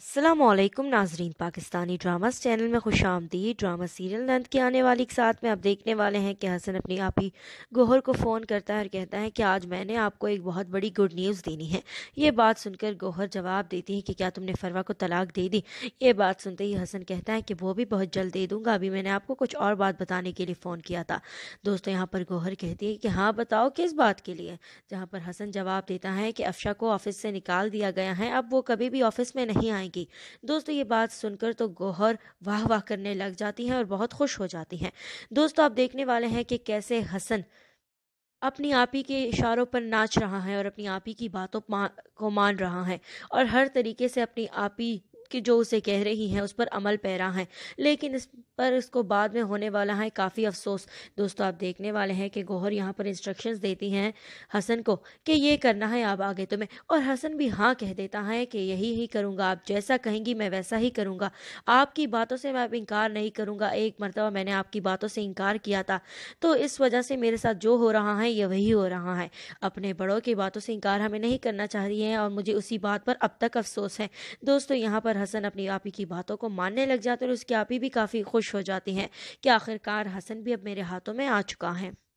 असलम नाजरीन Pakistani dramas channel में खुश आमदी ड्रामा सीरियल नंद के आने वाले के साथ में आप देखने वाले हैं कि हसन अपनी ही गोहर को फ़ोन करता है और कहता है कि आज मैंने आपको एक बहुत बड़ी गुड न्यूज़ देनी है ये बात सुनकर गोहर जवाब देती है कि क्या तुमने फरवा को तलाक दे दी ये बात सुनते ही हसन कहता है कि वो भी बहुत जल्द दे दूँगा अभी मैंने आपको कुछ और बात बताने के लिए फ़ोन किया था दोस्तों यहाँ पर गोहर कहती है कि हाँ बताओ किस बात के लिए जहाँ पर हसन जवाब देता है कि अफशा को ऑफ़िस से निकाल दिया गया है अब वो कभी भी ऑफ़िस में नहीं आएंगे आएंगी दोस्तों ये बात सुनकर तो गौहर वाह वाह करने लग जाती हैं और बहुत खुश हो जाती हैं दोस्तों आप देखने वाले हैं कि कैसे हसन अपनी आप ही के इशारों पर नाच रहा है और अपनी आप ही की बातों को मान रहा है और हर तरीके से अपनी आप ही कि जो उसे कह रही हैं उस पर अमल पैरा है लेकिन इस पर इसको बाद में होने वाला है काफ़ी अफसोस दोस्तों आप देखने वाले हैं कि गौहर यहाँ पर इंस्ट्रक्शंस देती हैं हसन को कि ये करना है आप आगे तुम्हें तो और हसन भी हाँ कह देता है कि यही ही करूँगा आप जैसा कहेंगी मैं वैसा ही करूँगा आपकी बातों से मैं इनकार नहीं करूँगा एक मरतबा मैंने आपकी बातों से इनकार किया था तो इस वजह से मेरे साथ जो हो रहा है ये वही हो रहा है अपने बड़ों की बातों से इनकार हमें नहीं करना चाह रही है और मुझे उसी बात पर अब तक अफसोस है दोस्तों यहाँ पर हसन अपनी आपी की बातों को मानने लग जाते और उसकी आपी भी काफ़ी खुश हो जाती हैं कि आखिरकार हसन भी अब मेरे हाथों में आ चुका है